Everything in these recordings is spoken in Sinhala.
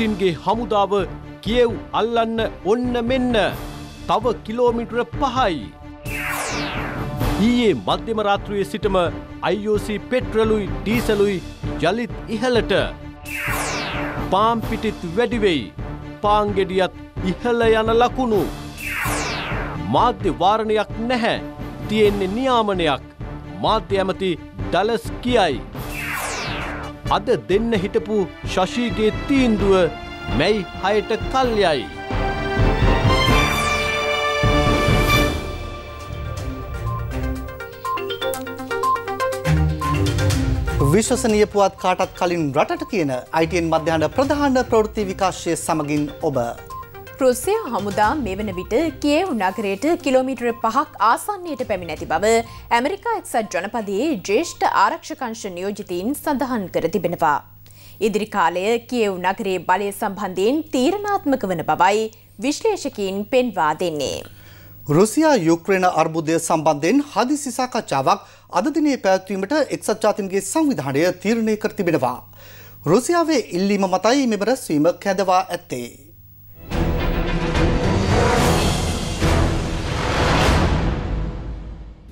පුටින්ගේ හමුදාව කියව් අල්ලන්න ඔන්න මෙන්න තව කිලෝමිටර පහයි. ඊයේ මධ්‍යම රාත්‍රුවේ සිටම IOC පෙට්‍රලුයි ඩීසලුයි ජලිත් ඉහලට පාම්පිටිත් වැඩිවෙයි පාංගෙඩියත් ඉහල යන ලකුණු මාධ්‍ය වාරණයක් නැහැ තියෙන්නේ නියාමනයක් මාධ්‍ය ඇමති ඩලස් කියයි. අද දෙන්න හිටපු ශශීගේ තීන්දුව මැයි හයට කල්යයි. විශ්වසනය පුවත් කාටත් කලින් රටට කියන අයිටන් මධ්‍යහන ප්‍රධාන ප්‍රවෘත්ති විකාශය සමගින් ඔබ රුසිය හමුදා මෙවන විට කියව් නගරයට කිලෝමිටර පහක් ආසන්නයට පැමිණැති බව ඇමරිකා එක්සත් ජනපදයේ ජේෂ්ඨ ආරක්ෂකංශ නියෝජිතීන් සඳහන් කර තිබෙනවා. ඉදිරි කාලය කියව් නගරේ බලය සම්බන්ධයෙන් තීරණාත්මක වන බවයි විශ්ලේෂකීන් පෙන්වා දෙන්නේ. රුසියා යුක්‍රේන අර්බුදය සම්බන්ධයෙන් හදිසි සාකච්ඡාවක් අදදිනේ පැවැත්වීමට එක්සත් ජාතින්ගේ සංවිධානය තීරණය කර තිබෙනවා. රුසියාවේ ඉල්ලීම මතයි මෙම රැස්වීම කැදවා ඇත්තේ.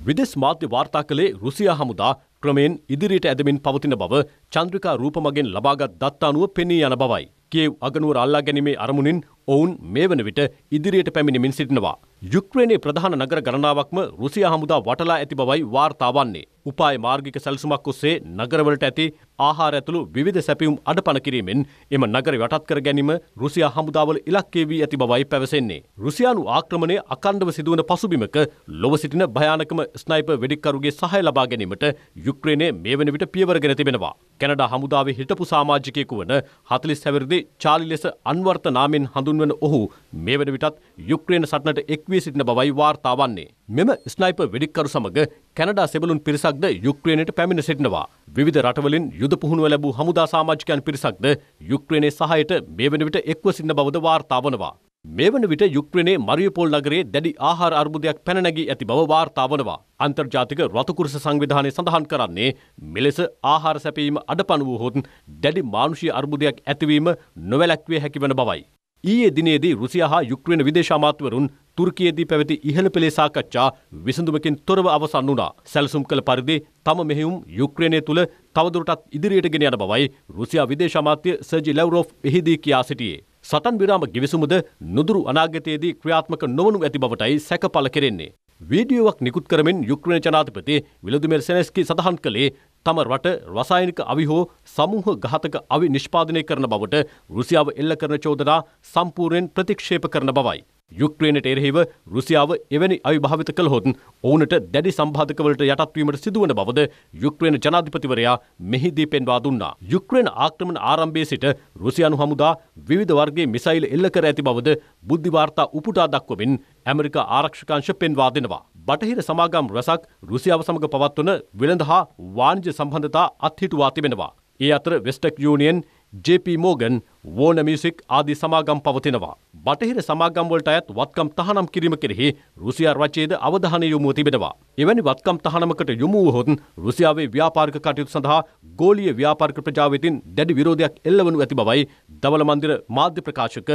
විදෙස් මාධ්‍ය වාර්තා කළේ රුසියා හමුදා ක්‍රමයෙන් ඉදිරියට ඇදමින් පවතින බව චන්ද්‍රිකා රූප මගෙන් ලබාගත් දත්තානුව පෙනී යන බවයි. කියව් අගනුවර අල්ලා ගැනීමේ අරමුණින් ඔවුන් මේ වන විට ඉදිරියට පැමිණිමින් සිටිනවා. යුක්්‍රේණයේ ප්‍රධාන නගර ගණනාවක්ම රුසියා හමුදා වටලා ඇති බවයි වාර්තා වන්නේ. උපාය මාර්ගික සැලසුමක් ඔස්සේ නගරවලට ඇති ආහාර ඇතුළු විධ සැපියුම් අඩපන කිරීමෙන් එම නගර යටත් කර ගැනීම රුසියා හමුදාවල ඉලක්කේ වී ඇති බවයි පැවසෙන්නේ. රුසියානු ආක්‍රමණය අකණ්ඩව සිදුවන පසුබිමක ලොව සිටින භයානකම ස්නයිප වෙඩික්කරුගේ සහය ලබා ගැනීමට යුක්්‍රේණය මේ වන විට පියවරගෙන තිබෙනවා. කැනඩා හමුදාවේ හිටපු සාමාජිකයෙකු වන හතලිස් හැවිරිදි චාලි ලෙස අන්වර්ථ නාමෙන් හඳුන්වන ඔහු මේ වන විටත් යුක්්‍රේන සටනට එක්වී සිටින බවයි වාර්තා වන්නේ. මෙම ස්නයිප වෙඩික්කරු සමග කැනඩා සෙබලුන් පිරිසක්ද යුක්්‍රේණයට පැමිණ සිටිනවා. විධ රටවලින් යුද පුහුණුව ලැබූ හමුදා සාමාජිකයන් පිරිසක්ද යුක්්‍රේණේ සහයට මේ වන විට එක්ව සින්න බවද වාර්තා වනවා. මේ වන විට යුක්්‍රනේ මරියපොල් නගරේ දැඩි ආහාර අර්බුදයක් පැනනැගී ඇති බව වාර්තා වනවා. අන්තර්ජාතික රතුකුරස සංවිධානය සඳහන් කරන්නේ මෙලෙස ආහාර සැපීම අඩපන වූහොත් දැඩි මානුෂී අර්බුදයක් ඇතිවීම නොවැලැක්විය හැකිවන බවයි. ඊයේ දිනේදී රුසියා හා යුක්්‍රේන විදේශාමාත්වරුන් තුර්කියේදී පැවති ඉහළ පෙළේ සාකච්ඡා විසඳුමකින් තොරව අවසන් වුණා. සැලසුම් කළ පරිදි තම මෙහෙයුම් යුක්්‍රේනය තුළ තවදුරටත් ඉදිරියට ගෙන යන බවයි රුසියා විදේශාමාත්‍ය සර්ජි ලැවරෝෆ් එහිදී කියා සිටියේ. සටන් විරාම ගිවිසුමද නුදුරු අනාගතයේදී ක්‍රියාත්මක නොවනු ඇති බවටයි සැක පළ කෙරෙන්නේ. වීඩියෝවක් නිකුත් කරමින් යුක්‍රේන ජනාධිපති විලදිමිර් සෙනෙස්කි සඳහන් කළේ තම රට රසායනික අවි හෝ සමූහ ඝාතක අවි නිෂ්පාදනය කරන බවට රුසියාව එල්ල කරන චෝදනා සම්පූර්ණයෙන් ප්‍රතික්ෂේප කරන බවයි. යුක්්‍රේනට එරෙහිව රුසියාව එවැනි අවිභාවිත කළහොත් ඔවුනට දැඩි සම්බාධකවලට යටත්වීමට සිදුවන බවද යුක්්‍රේන ජනාධිපතිවරයා මෙහිදී පෙන්වා දුන්නා. යුක්්‍රේන ආක්‍රමණ ආරම්භයේ සිට රුසියානු හමුදා විධ වර්ගේ මිසයිල් එල්ල කර ඇති බවද බුද්ධිවාර්තා උපුටා දක්වමින් ඇමරිකා ආරක්ෂකංශ පෙන්වා දෙනවා. බටහිර සමාගම් රැසක් රුසියාව සමඟ පවත්වන විලඳ හා වාණජ සම්බන්ධතා අත්හිටුවා තිබෙනවා. ඒ අතර වෙස්ටක් යුනියන් JP මෝගන් වෝන මියසික් ආදි සමාගම් පවතිනවා. බටහිර සමාගම්වලට අයත් වත්කම් තහනම් කිරීම කෙරෙහි රුසියා රජයේද අවධානය යොමුව තිබෙනවා. එවැනි වත්කම් තහනමකට යොමු වුවහොත් රුසියාවේ ව්‍යාපාරික කටයුතු සඳහා ගෝලීය ව්‍යාපාරික ප්‍රජාවෙතින් දැඩි විරෝධයක් එල්ලවනු ඇති බවයි දවල මන්දිර මාධ්‍ය ප්‍රකාශක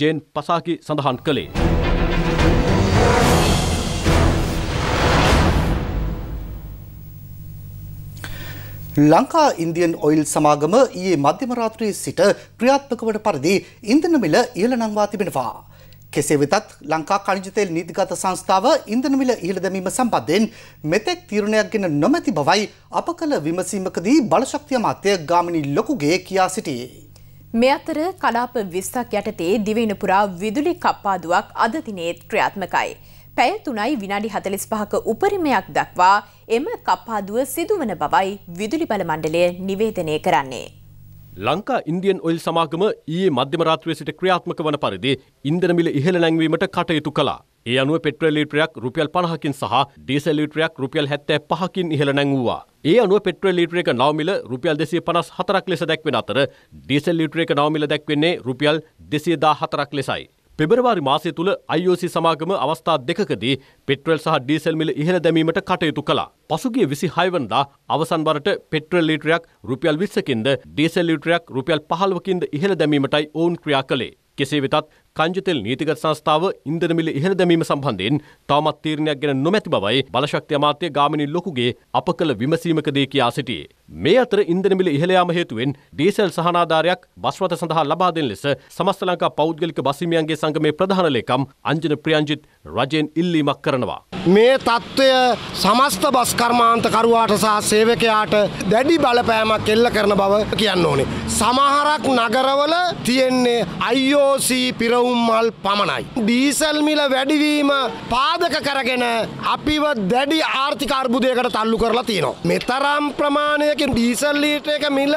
ජේන් පසාකි සඳහන් කළේ. ලංකා ඉන්දියන් ඔයිල් සමාගම ඊයේ මධ්‍යම රාත්‍රියේ සිට ක්‍රියාත්මක වන පරිදි ඉන්ධන මිල ඉහළ නංවා තිබෙනවා. කෙසේ වෙතත් ලංකා කණිජ තෙල් නීතිගත සංස්ථාව ඉන්ධන මිල ඉහළ දැමීම සම්බන්ධයෙන් මෙතෙක් තීරණයක් ගෙන නොමැති බවයි අප කළ විමසීමකදී බලශක්තිය මාත්‍ය ගාමිණී ලොකුගේ කියා සිටියේ. මේ අතර කලාප 20ක් යටතේ දිවයින පුරා විදුලි කප්පාදුවක් අද දිනේත් ක්‍රියාත්මකයි. පැය තුනයි විනාඩි හතලිස් පහක උපරිමයක් දක්වා එම කප්පාදුව සිදුවන බවයි විදුලි බල මණ්ඩලය නිවේදනය කරන්නේ. ලංකා ඉන්දියන් ඔයිල් සමාගම ඊයේ මධ්‍යමරාත්‍රය සිට ක්‍රියාත්මක වන පරිදි ඉන්දනමිල ඉහළ නැංවීමට කටයුතු කළා. ඒ අනුව පෙට්‍රල් ලීටරයක් රුපියල් 50කින් සහ ඩීසල් ලීටරයක් රුපියල් 75කින් ඉහළ නැංවුවා. ඒ අනුව පෙට්‍රල් ලීටර එක නවමිල රුපියල් 254ක් ලෙස දැක්වෙන අතර ඩීසල් ලීටර එක නවමිල දැක්වෙන්නේ රුපියල් 214ක් ලෙසයි. පෙබරවාරි මාසය තුළ IOC සමාගම අවස්ථා දෙකකදී පෙට්‍රල් සහ ඩීසල් මිල ඉහළ දැමීමට කටයුතු කළා. පසුගිය 26 වනදා අවසන් වරට පෙට්‍රල් ලීටරයක් රුපියල් 20කින්ද ඩීසල් ලීටරයක් රුපියල් 15කින්ද ඉහළ දැමීමටයි ඔවුන් ක්‍රියා කළේ. කෙසේ වෙතත් රංජිතෙල් නීතිගත සංස්ථාව ඉන්ධන මිල ඉහළ දැමීම සම්බන්ධයෙන් තවමත් තීරණයක් ගැන නොමැති බවයි බලශක්ති අමාත්‍ය ගාමිණී ලොකුගේ අප කළ විමසීමකදී කියා සිටියේ. මේ අතර ඉන්ධන මිල ඉහළ යාම හේතුවෙන් ඩීසල් සහනාධාරයක් බස් රථ සඳහා ලබා දෙන ලෙස සමස්ත ලංකා පෞද්ගලික බස් හිමියන්ගේ සංගමේ ප්‍රධාන ලේකම් අංජන ප්‍රියංජිත් රජෙන් ඉල්ලීමක් කරනවා. මේ తত্ত্বය සමස්ත බස් කර්මාන්තකරුවාට සහ සේවකයාට දැඩි බලපෑමක් එල්ල කරන බව කියන්න ඕනේ. සමහරක් නගරවල තියෙන්නේ IOC පිරවුම් කවුම් මල් පමණයි. ඩීසල් මිල වැඩිවීම පාදක කරගෙන අපිව දැඩි ආර්ථික අර්බුදයකට තල්ලු කරලා තියෙනවා. මෙතරම් ප්‍රමාණයකින් ඩීසල් ලීටර එක මිල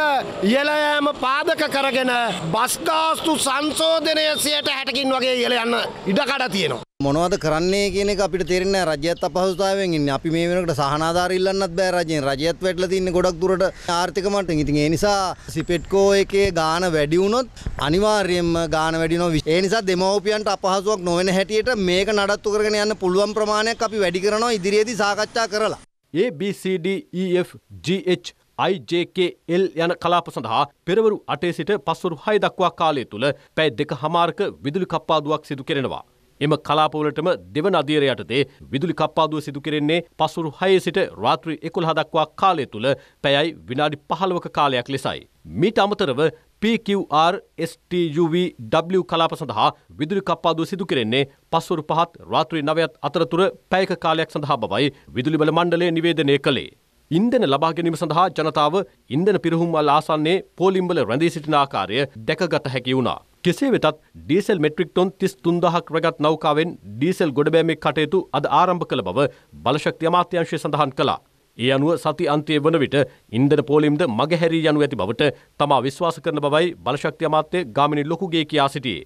ඉහළයෑම පාදක කරගෙන බස්ගාස්තු සංශෝධනය සියයට හැටකින් වගේ ඉහළ යන්න ඉඩකඩ තියෙනවා. මොනවද කරන්නේ කියන එක අපිට තේරෙන්නේ රජයත් අපහසුතාවයෙන් ඉන්නේ. අපි මේ වෙනකොට සහනාධාර ඉල්ලන්නත් බෑ රජයෙන්. රජයත් වැටලා තින්නේ ගොඩක් දුරට ආර්ථික මට්ටමින්. ඉතින් ඒ නිසා සිපෙට්කෝ එකේ ගාණ වැඩි වුණොත් අනිවාර්යයෙන්ම ගාණ වැඩි වෙනවා. ඒ නිසා දෙමව්පියන්ට අපහසුාවක් නොවන හැටියට මේක නඩත්තු කරගෙන යන්න පුළුවන් ප්‍රමාණයක් අපි වැඩි කරනවා ඉදිරියේදී සාකච්ඡා කරලා. A B C D E F G H IJKL යන කලාප සඳහා පෙරවරු අටේ සිට පස්වරු හය දක්වා කාලය තුළ පැයි දෙක හමාර්ක විදුලි කප්පාදුවක් සිදු කෙරෙනවා. එම කලාපවලටම දෙවන අධීර යටතේ විදුලි කප්පාදුව සිදු කෙරෙන්නේ පසුරු හයේ සිට රාත්‍රී එකොළහ දක්වා කාලය තුළ පැයයි විනාඩි පහළවක කාලයක් ලෙසයි. මීට අමතරව PQR STUVW කලාප සඳහා විදුලි කප්පාදුව සිදු කෙරෙන්නේ පස්වරු පහත් රාත්‍රී නවයත් අතරතුර පැයක කාලයක් සඳහා බවයි විදුලි බල මණ්ඩලය නිවේදනය කළේ. ඉන්දන ලබා ගැනීම සඳහා ජනතාව ඉන්දන පිරහුම්වල් ආසන්නේ පෝලිම්බල රැඳී සිටින ආකාරය දැකගත හැකි වුණා. කෙසේ වෙතත් ඩීසල් මෙට්‍රික් ටොන් තිස් තුන්දහක් රැගත් නෞකාවෙන් ඩීසල් ගොඩබෑමේ කටයුතු අද ආරම්භ කළ බව බලශක්ති අමාත්‍යංශය සඳහන් කළා. ඒ අනුව සති අන්තය වන විට ඉන්දන පෝලිම්ද මගහැරී යනු ඇති බවට තමා විශ්වාස කරන බවයි බලශක්ති අමාත්‍ය ගාමිණි ලොකුගේ කියා සිටියේ.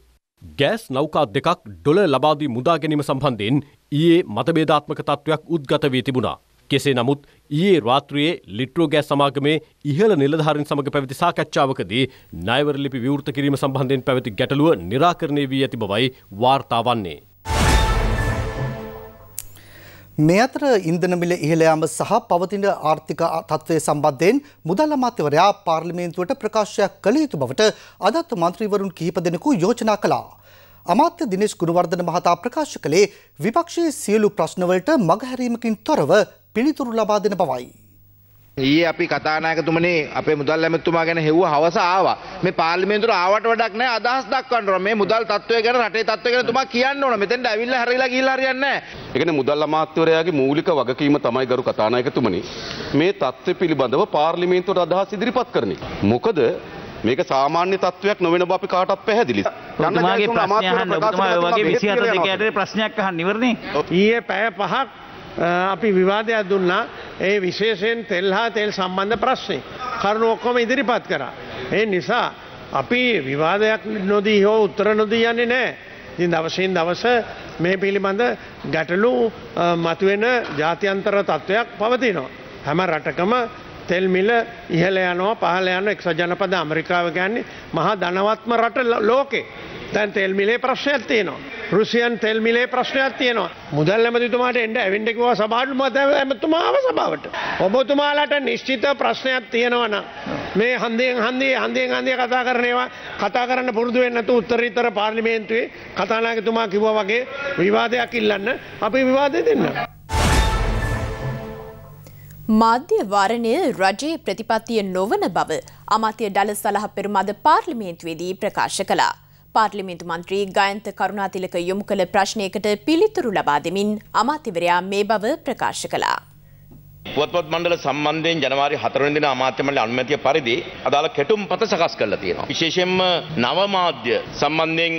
ගෑස් නෞකා දෙකක් ඩොල ලබාදී මුදා ගැනීම සම්බන්ධයෙන් ඊයේ මතබේධාත්මක තත්ත්වයක් උද්ගත වී තිබුණා. කෙසේ නමුත් ඊයේ රාත්‍රියයේ ලිට්‍රෝ ගෑස් සමාගමේ ඉහළ නිලධාරීන් සමග පැවති සාකච්ඡාවකදී ණයවර ලිපි විවෘත කිරීම සම්බන්ධයෙන් පැවති ගැටලුව निराකරණය වී ඇති බවයි වාර්තා වන්නේ. මේ අතර ඉන්ධන මිල ඉහළ යාම සහ පවතින ආර්ථික තත්ත්වය සම්බන්ධයෙන් මුදල් අමාත්‍යවරයා පාර්ලිමේන්තුවට ප්‍රකාශයක් කළ යුතු බවට අදත් මන්ත්‍රීවරුන් කිහිප දෙනෙකු යෝජනා කළා. අමාත්‍ය දිනේශ් ගුණවර්ධන මහතා ප්‍රකාශ කළේ විපක්ෂයේ සියලු ප්‍රශ්නවලට මගහැරීමකින් තොරව පිළිතුරු ලබා දෙන බවයි. ඒ අපි කතානායකතුමනේ අපේ මුදල් ඇමතුමා ගැන හෙව්ව හවස ආවා මේ පාර්ලිමේන්තුවට ආවට වැඩක් නැහැ අදහස් දක්වන්න ඕන මේ මුදල් තත්ත්වය ගැන රටේ තත්ත්වය ගැන තුමා කියන්න ඕන මෙතෙන්ට ඇවිල්ලා හැරිලා ගිහිල්ලා හරියන්නේ නැහැ. ඒ කියන්නේ මුදල් අමාත්‍යවරයාගේ මූලික වගකීම තමයි ගරු කතානායකතුමනි මේ තත්ත්වය පිළිබඳව පාර්ලිමේන්තුවට අදහස් ඉදිරිපත් කරන්නේ. මොකද මේක සාමාන්‍ය තත්ත්වයක් නොවෙන බව අපි කාටත් පැහැදිලි. ඔබතුමාගේ ප්‍රශ්නය අහන්න ඔබතුමා ඔය වගේ 27 දෙකකට ප්‍රශ්නයක් අහන්න ඉවරනේ. ඊයේ පැය 5ක් අපි විවාදයක් දුන්නා ඒ විශේෂයෙන් තෙල් හා තෙල් සම්බන්ධ ප්‍රශ්නේ කරුණු ඔක්කොම ඉදිරිපත් කරා. ඒ නිසා අපි විවාදයක් නොදී හෝ උත්තර නොදී යන්නේ නැහැ. ඉතින් දවසින් දවස මේ පිළිබඳ ගැටලු මතුවෙන ජාත්‍යන්තර තත්ත්වයක් පවතිනවා. හැම රටකම තෙල් මිල ඉහළ යනවා පහළ යන එක්සත් ජනපද ඇමරිකාව කියන්නේ මහා ධනවත්ම රට ලෝකේ. දැන් තෙල් මිලේ ප්‍රශ්නයක් තියෙනවා රුසියන් තෙල් මිලේ ප්‍රශ්නයක් තියෙනවා මුදල් ඇමතිතුමාට එන්න ඇවිල්ලා කිව්වා සභාවට මත ඇමතිතුමාව සභාවට ඔබතුමාලට නිශ්චිත ප්‍රශ්නයක් තියෙනවා නම් මේ හන්දියෙන් හන්දියේ හන්දියෙන් හන්දිය කතා කරන ඒවා කතා කරන්න පුරුදු වෙන්නේ නැතු උත්තරීතර පාර්ලිමේන්තුවේ කතානායකතුමා කිව්වා වගේ විවාදයක් ඉල්ලන්න අපි විවාදෙ දෙන්න. මාධ්‍ය වාරණය රජයේ ප්‍රතිපත්තිය නොවන බව අමාත්‍ය ඩලස් සලහ පෙරමද පාර්ලිමේන්තුවේදී ප්‍රකාශ කළා. පාර්ලිමින්තු මන්ත්‍රී ගයන්ත කරුණාතිලක යොමු කළ ප්‍රශ්නයකට පිළිතුරු ලබා දෙමින් අමාත්‍යවරයා මේ බව ප්‍රකාශ කළා. පුවත්පත් මණ්ඩල සම්බන්ධයෙන් ජනවාරි 4 වෙනි දින අමාත්‍ය මණ්ඩල අනුමැතිය පරිදි අදාළ කෙටුම් පත සකස් කරලා තියෙනවා. විශේෂයෙන්ම නව මාධ්‍ය සම්බන්ධයෙන්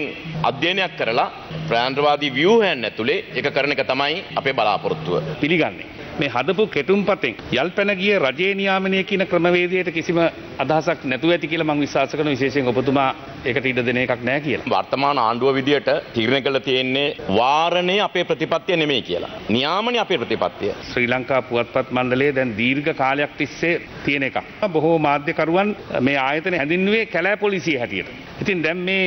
අධ්‍යයනයක් කරලා ප්‍රාන්තරවාදී ව්‍යුහයන් ඇතුලේ ඒක කරන එක තමයි අපේ බලාපොරොත්තුව. පිළිගන්නේ මේ හදපු කෙටුම්පතෙන් යල්පැනගිය රජේ නියාමනය කියන ක්‍රමවේදයට කිසිම අදහසක් නැතුව ඇති කියලා මං විශ්වාස කරන විශේෂයෙන් ඔබතුමා ඒකට ඉඩ දෙන එකක් නැහැ කියලා. වර්තමාන ආණ්ඩුව විදියට තීරණය කළ තියෙන්නේ වාරණය අපේ ප්‍රතිපත්තිය නෙමෙයි කියලා. නියාමනය අපේ ප්‍රතිපත්තිය. ශ්‍රී ලංකා පුවත්පත් මණ්ඩලයේ දැන් දීර්ඝ කාලයක් තිස්සේ තියෙන එකක්. බොහෝ මාධ්‍යකරුවන් මේ ආයතන හැඳින්නුවේ කැලෑ පොලිසිය හැටියට. ඉතින් දැන් මේ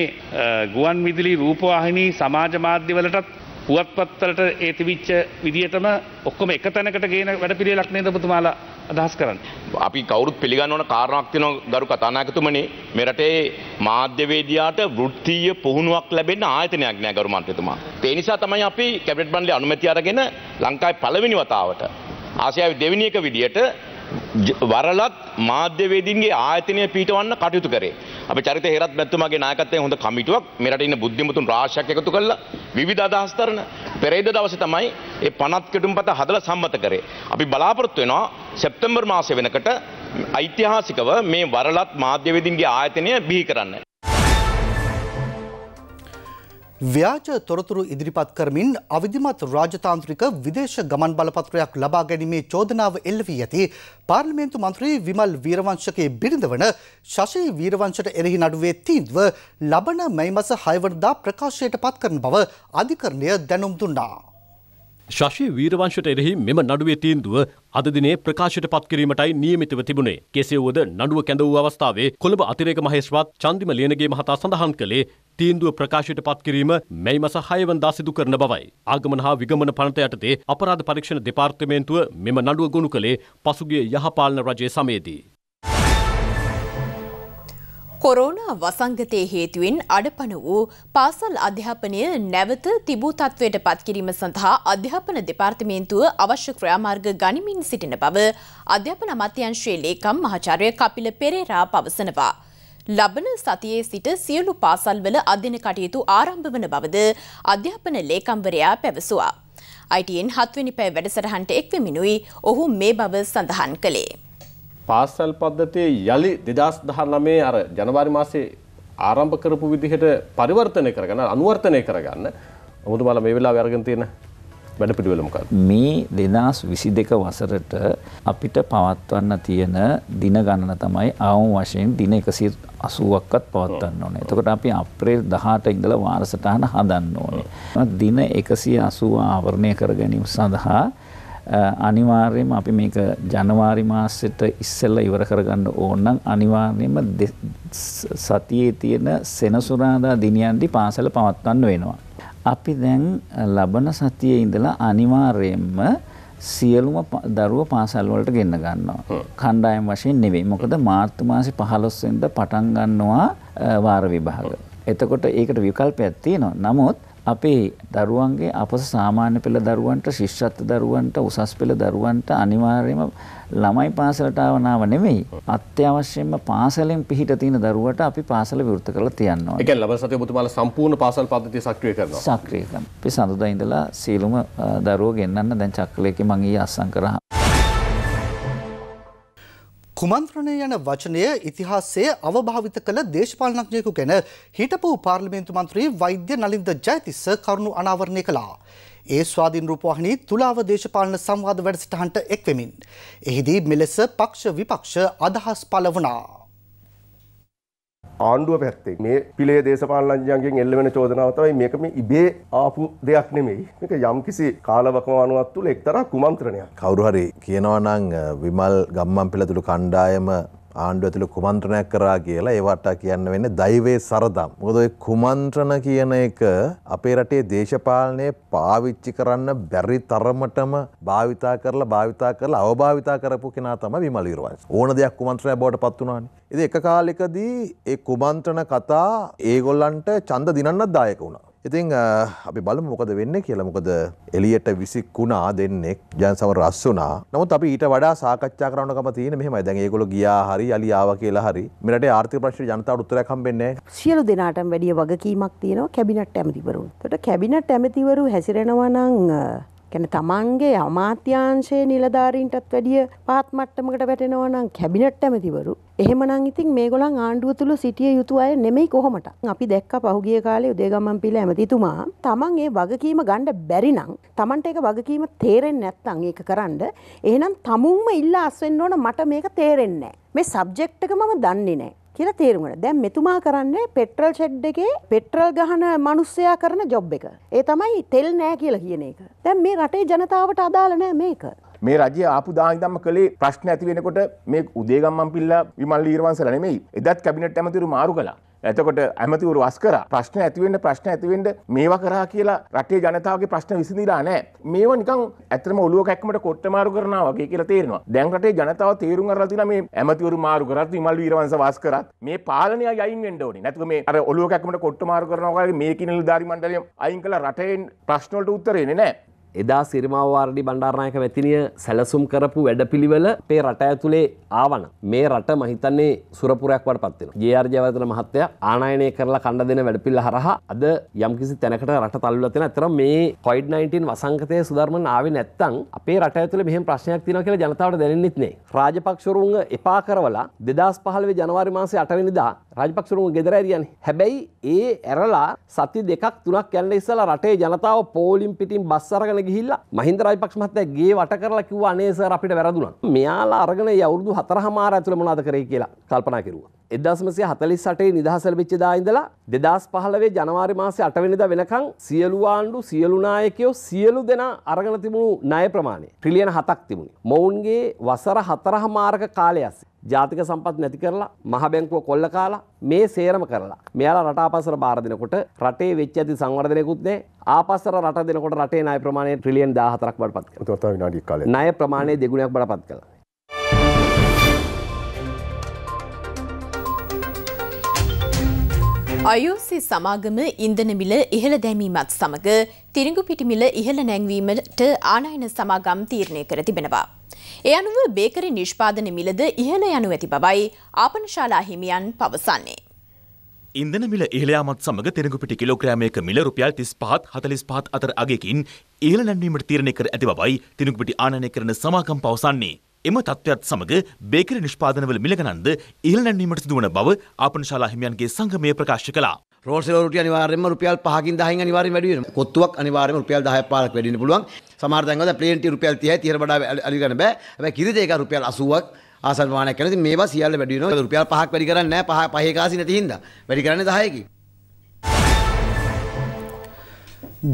ගුවන් විදුලි රූපවාහිනී සමාජ මාධ්‍යවලටත් පුවත්පත්වලට ඒ තිබිච්ච විදිහටම ඔක්කොම එක තැනකට ගේන වැඩපිළිවෙලක් නේද ඔබතුමාලා අදහස් කරන්නේ? අපි කවුරුත් පිළිගන්න ඕන කාරණාවක් තියෙනවා ගරු කතානායකතුමනි මේ රටේ මාධ්‍යවේදියාට වෘත්තීය පුහුණුවක් ලැබෙන්න ආයතනයක් නෑ ගරු මන්ත්‍රීතුමා. ඒ නිසා තමයි අපි කැබිනට් මණ්ඩලයේ අනුමැතිය අරගෙන ලංකාවේ පළවෙනි වතාවට ආසියාවේ දෙවෙනි එක විදියට වරලත් මාධ්‍යවේදීන්ගේ ආයතනය පීටවන්න කටයුතු කරේ. අප චරිත හෙරත් මැතුමගේ නායකත්වයෙන් හොඳ කමිටුවක් මෙරට ඉන්න බුද්ධිමතුන් රාශියක් එකතු කරලා විවිධ අදහස් දරන පෙරේද දවසේ තමයි ඒ 50 කෙටුම්පත හදලා සම්මත කරේ. අපි බලාපොරොත්තු වෙනවා සැප්තැම්බර් මාසය වෙනකොට ඓතිහාසිකව මේ වරලත් මාධ්‍යවේදින්ගේ ආයතනය බිහි කරන්න. ව්‍යාජ තොරතුරු ඉදිරිපත් කරමින් අවිධිමත් රාජතාන්ත්‍රික විදේශ ගමන් බලපත්‍රයක් ලබා ගැනීමේ චෝදනාව එල්ල වී ඇති පාර්ලිමේන්තු මන්ත්‍රී විමල් වීරවංශගේ බිරිඳ වන ශෂී වීරවංශට එරෙහි නඩුවේ තීන්දුව ලබන මැයි මස 6 වනදා ප්‍රකාශයට පත් කරන බව අධිකරණය දැනුම් දුන්නා. ශශී වීරවංශට එරෙහි මෙම නඩුවේ තීන්දුව අද දිනේ ප්‍රකාශයට පත් කිරීමටයි නියමිතව තිබුණේ. කෙසේ වුවද නඩුව කැඳ වූ අවස්ථාවේ කොළඹ අතිරේක මහේස්ත්‍රාත් චන්දිම ලියනගේ මහතා සඳහන් කළේ තීන්දුව ප්‍රකාශයට පත් කිරීම මැයි මස 6 වෙනිදා සිදු කරන බවයි. ආගමන හා විගමන පනත යටතේ අපරාධ පරීක්ෂණ දෙපාර්තමේන්තුව මෙම නඩුව ගොනු කළේ පසුගිය යහපාලන රජයේ සමයේදී. කොරෝනා වසංගතය හේතුවෙන් අඩපන වූ පාසල් අධ්‍යාපනය නැවත තිබූ තත්ත්වයට පත්කිරීම සඳහා අධ්‍යාපන දෙපාර්තමේන්තුව අවශ්‍ය ක්‍රියාමාර්ග ගනිමින් සිටින බව අධ්‍යාපන අමාත්‍යංශයේ ලේකම් මහාචාර්ය කපිල පෙරේරා පවසනවා. ලබන සතියේ සිට සියලු පාසල්වල අධ්‍යන කටයුතු ආරම්භ වන බවද අධ්‍යාපන ලේකම්වරයා පැවසුවා. අයිටයෙන් හත්වනි පැ වැඩසටහන්ට එක්වමිනුයි ඔහු මේ බව සඳහන් කළේ. පාසල් පද්ධතිය යළි දෙදස් දහනමේ අර ජනවාරි මාසේ ආරම්භ කරපු විදිහට පරිවර්තනය කරගන්න අනුවර්තනය කරගන්න ඔමුතු බල මේ වෙලා වැරගෙන තියෙන වැඩ පිළිවෙලමක. මේ දෙදස් විසි දෙක වසරට අපිට පවත්වන්න තියෙන දින ගණන තමයි අවුම් වශයෙන් දින එකසි අසුවක්කත් පවත්වන්න ඕනේ එතකොට අපි අප්‍රේල් දහට ඉඳල වාරසටහන හදන්න ඕනේ. දින එකසිය අසුව ආවරණය කර ගැනීම සඳහා අනිවාර්යයෙන්ම අපි මේක ජනවාරි මාසෙට ඉස්සෙල්ලා ඉවර කරගන්න ඕන නම් අනිවාර්යයෙන්ම සතියේ තියෙන සෙනසුරාදා දිනයන්දි පාසල පවත්වන්න වෙනවා. අපි දැන් ලබන සතියේ ඉඳලා අනිවාර්යයෙන්ම සියලුම දරුව පාසල් වලට ගෙන්න ගන්නවා. කණ්ඩායම් වශයෙන් නෙවෙයි. මොකද මාර්තු මාසේ 15 වෙනිදා පටන් ගන්නවා වාර විභාග. එතකොට ඒකට විකල්පයක් තියෙනවා. නමුත් අපේ දරුවන්ගේ අපස සාමාන්‍ය පෙළ දරුවන්ට ශිෂ්‍යත්ව දරුවන්ට උසස් පෙළ දරුවන්ට අනිවාර්යයෙන්ම ළමයි පාසලට ආවනාව නෙමෙයි අත්‍යවශ්‍යයෙන්ම පාසලෙන් පිහිට තියෙන දරුවට අපි පාසල විවෘත කරලා තියන්න ඕනේ. ඒ කියන්නේ ලබන සතිය ඔබතුමාලා සම්පූර්ණ පාසල් පද්ධතිය සක්‍රිය කරනවා. සක්‍රිය කරනවා. අපි සඳුදා ඉඳලා සීලුම දරුවෝ ගෙන්නන්න දැන් චක්‍රලේකේ මම ඊයේ අස්සම් කරා. කුමන්ත්‍රණය යන වචනය ඉතිහාසයේ අවභාවිත කළ දේශපාලනඥයෙකු ගැන හිටපු පාර්ලිමේන්තු මන්ත්‍රී වෛද්‍ය නලින්ද ජයතිස්ස කරුණු අනාවරණය කළා. ඒ ස්වාධීන් රූපවාහිනී තුලාව දේශපාලන සංවාද වැඩසටහනට එක්වෙමින්. එහිදී මෙලෙස පක්ෂ විපක්ෂ අදහස් පළ වුණා. ආණ්ඩුව පැත්තේ මේ පිළේ දේශපාලනඥයන්ගෙන් එල්ලවෙන චෝදනාව තමයි මේක මේ ඉබේ ආපු දෙයක් නෙමෙයි. මේක යම්කිසි කාලවකවානුවක් තුළ එක්තරා කුමන්ත්‍රණයක්. කවුරු හරි කියනවා නම් විමල් ගම්මන්පිලතුළු කණ්ඩායම ආණ්ඩුව ඇතුළ කුමන්ත්‍රණයක් කරා කියලා ඒවට කියන්න වෙන්නේ දෛවේ සරදම්. මොකද ඔය කුමන්ත්‍රණ කියන එක අපේ රටේ දේශපාලනය පාවිච්චි කරන්න බැරි තරමටම භාවිතා කරලා භාවිතා කරලා අවභාවිතා කරපු කෙනා තමයි විමල් විරවංශ. ඕන දෙයක් කුමන්ත්‍රණය බවට පත් වුණානේ. ඉතින් එක කාලෙකදී ඒ කුමන්ත්‍රණ කතා ඒගොල්ලන්ට ඡන්ද දිනන්නත් දායක වුණා. ඉතිං අපි බලම මොකද වෙන්න කියලා මොකද එලියට විසික්කුණා දෙන්නෙක් ජන් සම රස් වනා නමුත් අපි ඊට වඩා සාකච්ඡා කරනකම තියෙන මෙහම දැන් ඒකොල ගියා හරි අලියාව කියලා හරි මෙට ආර්ථ ප්‍රශ් ජනතාව උත්තරකම් වෙන්නේ සියලු දෙනාට වැඩිය වගකීමක් තියෙනවා කැබිනට ඇමතිවරු තොට කැබිනට ඇමතිවරු හැසිරෙනවනං ගැන තමන්ගේ අමාත්‍යංශයේ නිලධාරීන්ටත් වැඩිය පහත් මට්ටමකට වැටෙනවනම් කැබිනට් ඇමතිවරු එහෙමනම් ඉතින් මේගොල්ලන් ආණ්ඩුව තුල සිටිය යුතු අය නෙමෙයි කොහොමට අපි දැක්ක පහුගිය කාලේ උදේගමන් පිළ ඇමතිතුමා තමන් ඒ වගකීම ගන්න බැරි නම් තමන්ට ඒක වගකීම තේරෙන්නේ නැත්නම් ඒක කරන්න එහෙනම් තමුන්ම ඉල්ලා අස්වෙන්න ඕන මට මේක තේරෙන්නේ නැහැ මේ සබ්ජෙක්ට් එක මම දන්නේ නැහැ කියලා තේරුමට දැන් මෙතුමා කරන්නේ පෙට්‍රල් ෂෙඩ් එකේ පෙට්‍රල් ගහන මිනිස්සයා කරන ජොබ් එක. ඒ තමයි තෙල් නෑ කියලා කියන එක. දැන් මේ රටේ ජනතාවට අදාළ නෑ මේක. මේ රජය ආපු දාහිදම්ම කළේ ප්‍රශ්න ඇති වෙනකොට මේ උදේගම්මන් පිල්ලා විමල් ඊර්වන්සලා නෙමෙයි එදත් කැබිනට් ඇමතිවරු මාරු කළා එතකොට ඇමතිවරු වස් කරා ප්‍රශ්න ඇතිවෙන්න ප්‍රශ්න ඇතිවෙන්න මේවා කරා කියලා රටේ ජනතාවගේ ප්‍රශ්න විසඳලා නැහැ. මේවා නිකන් ඇත්තම ඔලුව කැක්කමට කොට්ට මාරු කරනවා වගේ කියලා තේරෙනවා. දැන් රටේ ජනතාව තේරුම් අරලා තියෙනවා මේ ඇමතිවරු මාරු කරත් විමල් වීරවංශ වස් කරත් මේ පාලනය යයින් වෙන්න ඕනේ. නැත්නම් මේ අර ඔලුව කැක්කමට කොට්ට මාරු කරනවා වගේ මේ කිනල් දාරි මණ්ඩලය අයින් කළා රටේ ප්‍රශ්න වලට උත්තර එන්නේ නැහැ. එදා සිරිමාවාරඩි බණ්ඩාරණයක වැතිනිය සැලසුම් කරපු වැඩපිළිවෙල පේ රට ඇතුළේ ආවන මේ රට මහිතන්නේ සුරපුරයක් වට පත්වෙන ගේ අර්ජවතන මහත්තය ආනායනය කරලා කණ්ඩ දෙන වැඩපිල්ල හරහා අද යම්කිසි තැනකට රට තල්ලතින ඇතර මේ කොයිඩ්-19 වසංකතය සුදර්මන් ආවේ නැත්තං අපේ රට ඇතුළ මෙහම ප්‍රශ්නයක් තින කියල ජනතාවට දැනෙන්නෙත්නේ රාජපක්ෂරුන්ග එපා කරවලා දෙදස් පහලවේ ජනවාරි මාසේ අටවිනිදා රාජපක්ෂරුන්ගේ ගෙදර ඇරියන්නේ. හැබැයි ඒ ඇරලා සති දෙකක් තුනක් යන්න ඉස්සලා රටේ ජනතාව පෝලිම් පිටින් බස් අරගෙන ගිහිල්ලා මහින්ද රාජපක්ෂ මහත්තයා ගේ වට කරලා කිව්වා අනේ සර් අපිට වැරදුනා. මෙයාලා අරගෙන ඒ අවුරුදු 4 මාර ඇතුළේ මොනවද කරේ කියලා කල්පනා කෙරුවා. එදස්මසය හතලි සටේ නිදහසල විච්චදා ඉඳලා දෙදස් පහලවේ ජනවාරි මාසය අටවෙනිද වෙනකං සියලු ආණ්ඩු සියලුනායකයෝ සියලු දෙෙන අරගන තිබුණු නය ප්‍රමාණය ට්‍රිලියන හතක් තිබුණේ. මොවුන්ගේ වසර හතරහ මාර්ග කාලයස්සේ. ජාතික සම්පත් නැති කරලා මහබැංකුව කොල්ල කාලා මේ සේරම කරලා. මෙයාලා රටාපසර බාරදිනකොට රටේ වෙච්ච ඇති සංවර්ධනයකුත්නේ ආපසර රට දෙනකොට රටේ නය ප්‍රමාණය ට්‍රිලියන් දාහතරක් බට පත් නාඩි කාල නය ප්‍රමාණය දෙගුණයක් බට පත් කළ. අයෝසි සමාගම ඉන්දන මිල ඉහළ දැමීමත් සමඟ තිරිඟු පිටිමිල ඉහළ නැංවීමට ආනයන සමාගම් තීරණය කර තිබෙනවා. ඒ අනුව බේකරි නිෂ්පාදන මිලද ඉහළ යනු ඇති බවයි ආපනශාලා හිමියන් පවසන්නේ. ඉන්දන මිල ඉහළයාමත් සමඟ තෙරෙඟු පිටි කිලෝග්‍රෑමයක මිල රුපියල් තිස් පහත් හතලිස් පහත් අතර අගකින් ඉහළ නැන්වීමට තීරණය කර ඇති බවයි තිනුගුපිටි ආනයනය කරන සමාගම් පවසන්නේ. එම තත්ත්වයත් සමග බේකරි නිෂ්පාදනවල මිලගණන්ද ඉහළ නැන්වීමට සිදුවන බව ආපනශාලා හිමියන්ගේ සංගමය ප්‍රකාශ කළා. රෝල්ස් වල රුටි අනිවාර්යයෙන්ම රුපියල් 5කින් 10කින් අනිවාර්යයෙන් වැඩි වෙනවා. කොත්තුවක් අනිවාර්යයෙන්ම රුපියල් 10ක් 15ක් වැඩි වෙන්න පුළුවන්. සමහර තැන්වල ප්ලේන්ටි රුපියල් 30යි 30ට වඩා අලි ගන්න බෑ. හැබැයි කිරිතේ එක රුපියල් 80ක් ආසල්වානයක් කරන ඉතින් මේවා සියල්ල වැඩි වෙනවා. රුපියල් 5ක් වැඩි කරන්නේ නැහැ. 5 5 කාසි නැති හින්දා. වැඩි කරන්නේ 10කින්.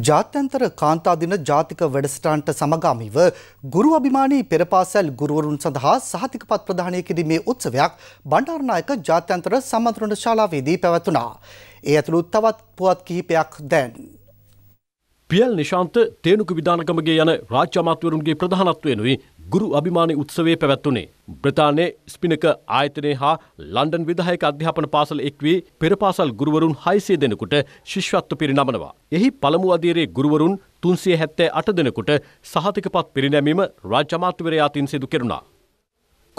ජාත්‍යන්තර කාන්තා දින ජාතික වැඩසටහනට සමගාමීව ගුරු අභිමානී පෙරපාසල් ගුරුවරුන් සඳහා සහතික පත් ප්‍රදානය කිරීමේ උත්සවයක් බණ්ඩාරනායක ජාත්‍යන්තර සම්මන්ත්‍රණ ශාලාවේදී පැවැතුණා. ඒ ඇතුළු තවත් පුවත් කිහිපයක් දැන්. පියල් නිශාන්ත තේනුක විධානකමගේ යන රාජ්‍ය අමාත්‍යවරුන්ගේ ප්‍රධානත්වයෙනුයි ගුරු අභිමානි උත්සවයේ පැවැත්වුණේ. බ්‍රතානයේ ස්පිනක ආයතනය හා ලන්ඩන් විදායක අධ්‍යාපන පාසල එක්වේ පෙරපාසල් ගුරුවරුන් හයිසේ දෙනකුට ශිෂ්වත්ව පිරිනමනවා. එහි පළමු අධීරයේ ගුරුවරුන් තුන්සිය හැත්තෑ අට දෙනකුට සහතිකපත් පිරිනැමීම රාජ්‍යමාත්‍යවරයා අතින් සිදු කෙරුණා.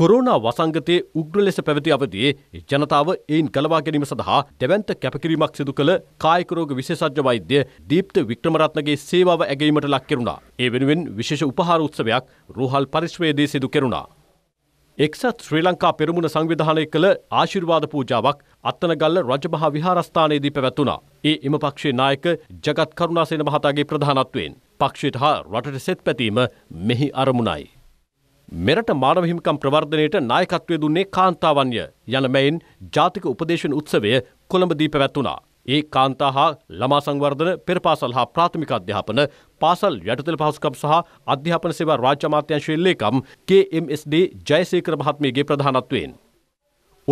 කොරෝනා වසංගතයේ උග්‍ර ලෙස පැවති අවදී ජනතාව එයින් ගලවා ගැනීම සඳහා දැවැන්ත කැපකිරීමක් සිදු කළ කායික රෝග විශේෂඥ වෛද්‍ය දීප්ත වික්‍රමරත්නගේ සේවාව ඇගීමට ලක් කෙරුණා. ඒ වෙනුවෙන් විශේෂ උපහාර උත්සවයක් රෝහල් පරිශ්‍රයේදී සිදු කෙරුණා. එක්සත් ශ්‍රී ලංකා පෙරමුණ සංවිධානය කළ ආශිර්වාද පූජාවක් අත්තනගල්ල රජමහා විහාරස්ථානයේදී පැවැත්වුණා. ඒ එම පක්ෂයේ නායක ජගත් කරුණාසේන මහතාගේ ප්‍රධානත්වයෙන් පක්ෂයට හා රටට සෙත් පැතීම මෙහි අරමුණයි. මෙරට මානව හිමිකම් ප්‍රවර්ධනයට නායකත්වය දුන්නේ කාන්තාවන්ය යන මෙයින් ජාතික උපදේශන උත්සවය කොළඹදී පැවැත්වුණා. ඒ කාන්තා හා ළමා සංවර්ධන පෙරපාසල් හා ප්‍රාථමික අධ්‍යාපන පාසල් යටතල පහසුකම් සහ අධ්‍යාපන සේවා රාජ්‍ය අමාත්‍යංශයේ ලේකම් KMSD ජයසේකර මහත්මියගේ ප්‍රධානත්වයෙන්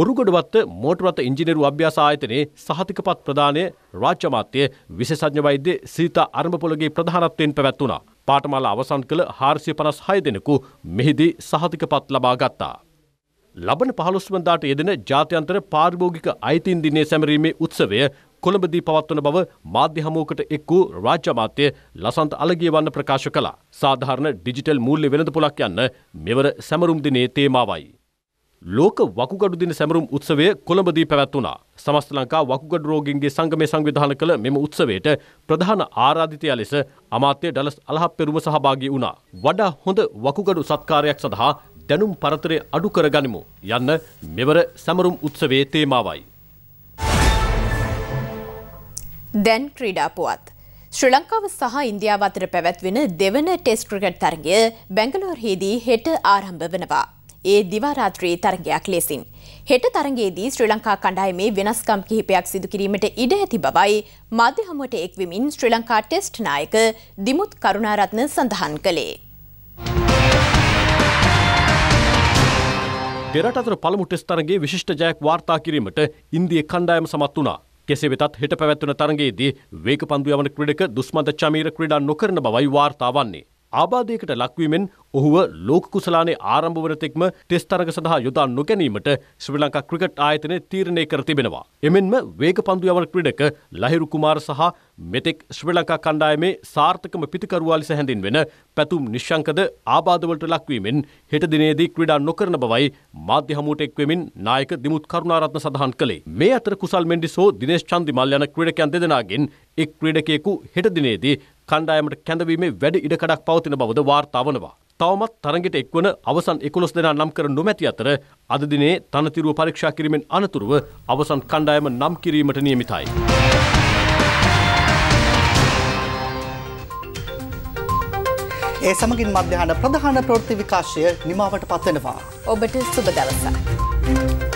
ඔරුගොඩවත්ත මෝටරත ඉංජිනරු අභ්‍යාස ආයතනයේ සහතිකපත් ප්‍රදානය රාජ්‍ය මාත්‍ය විශේෂඥ වෛද්‍ය සීතා අරමපොළගේ ප්‍රධානත්වයෙන් පැවැත්වුණා. පාඨමාලා අවසන් කළ 456 දෙනෙකු මෙහිදී සහතිකපත් ලබා ගත්තා. ලබන 15 වනදාට යෙදෙන ජාත්‍යන්තර පාරිභෝගික අයිතීන් දිනේ සැමරීමේ උත්සවය කොළඹදී පවත්වන බව මාධ්‍ය හමුවකට එක් වූ රාජ්‍ය අමාත්‍ය ලසන්ත අලගියවන්න ප්‍රකාශ කළා. සාධාරණ ඩිජිටල් මූල්‍ය වෙළඳපොලක් යන්න මෙවර සැමරුම් දිනේ තේමාවයි. ලෝක වකුගඩු දින සැමරුම් උත්සවය කොළඹදී පැවැත්වුණා. සමස්ත ලංකා වකුගඩු රෝගීන්ගේ සංගමය සංවිධාන කළ මෙම උත්සවයට ප්‍රධාන ආරාධිතයා ලෙස අමාත්‍ය ඩලස් අලහප්පෙරුම සහභාගී වුණා. වඩා හොඳ වකුගඩු සත්කාරයක් සඳහා දැනුම් පරතරය අඩු කරගනිමු යන්න මෙවර සැමරුම් උත්සවයේ තේමාවයි. දැන් ක්‍රීඩා පුවත්. ශ්‍රී ලංකාව සහ ඉන්දියාව අතර පැවැත්වෙන දෙවන ටෙස්ට් ක්‍රිකට් තරගය බැංගලෝර් හිදී හෙට ආරම්භ වනවා. ඒ දිවාරාත්‍රයේ තරගයක් ලෙසින්. හෙට තරගේදී ශ්‍රී ලංකා කණ්ඩායමේ වෙනස්කම් කිහිපයක් සිදුකිරීමට ඉඩ ඇති බවයි මධ්‍යහමුවට එක්විමින් ශ්‍රී ලංකා ටෙස්ට් නායක දිමුත් කරුණාරත්න සඳහන් කළේ. පෙරට අතර පළමු ටෙස්ට් තරගයේ විශිෂ්ට ජයක් වාර්තා කිරීමට ඉන්දිය කණ්ඩායම සමත් වුණා. කෙසේ වෙතත් හෙට පැවැත්වෙන තරගයේදී වේග පන්දු යවන ක්‍රීඩක දුස්මන්ත චමීර ක්‍රීඩා නොකරන බවයි වාර්තා වන්නේ. ආබාධයකට ලක්වීමෙන් ඔහුව ලෝක කුසලානේ ආරම්භ වන තෙක්ම ටෙස්ට් තරග සඳහා යොදා නොගැනීමට ශ්‍රී ලංකා ක්‍රිකට් ආයතනය තීරණය කර තිබෙනවා. එමෙන්ම වේග පන්දු යවන ක්‍රීඩක ලහිරු කුමාර සහ මෙතෙක් ශ්‍රී ලංකා කණ්ඩායමේ සාර්ථකම පිතිකරුවා ලෙස හැඳින්වෙන පැතුම් නිශ්ශංකද ආබාධවලට ලක්වීමෙන් හෙට දිනේදී ක්‍රීඩා නොකරන බවයි මාධ්‍ය හමුවට එක්වෙමින් නායක දිමුත් කරුණාරත්න සඳහන් කළේ. මේ අතර කුසල් මෙන්ඩිසෝ දිනේශ් චන්දිමල් යන ක්‍රීඩකයන් දෙදෙනාගෙන් එක් ක්‍රීඩකයෙකු හෙට දිනේදී කණ්ඩායමට කැඳවීමේ වැඩ ඉඩකඩක් පවතින බවද වාර්තා වනවා. තවමත් තරගයට එක්වන අවසන් 11 දෙනා නම් කර නොමැති අතර අද දිනේ තනතිරුව පරීක්ෂා කිරීමෙන් අනතුරුව අවසන් කණ්ඩායම නම් කිරීමට නියමිතයි. ඒ සමගින් මධ්‍යහන ප්‍රධාන ප්‍රෘති විකාශය නිමාවට පත්වෙනවා. ඔබට සුබ දවසක්.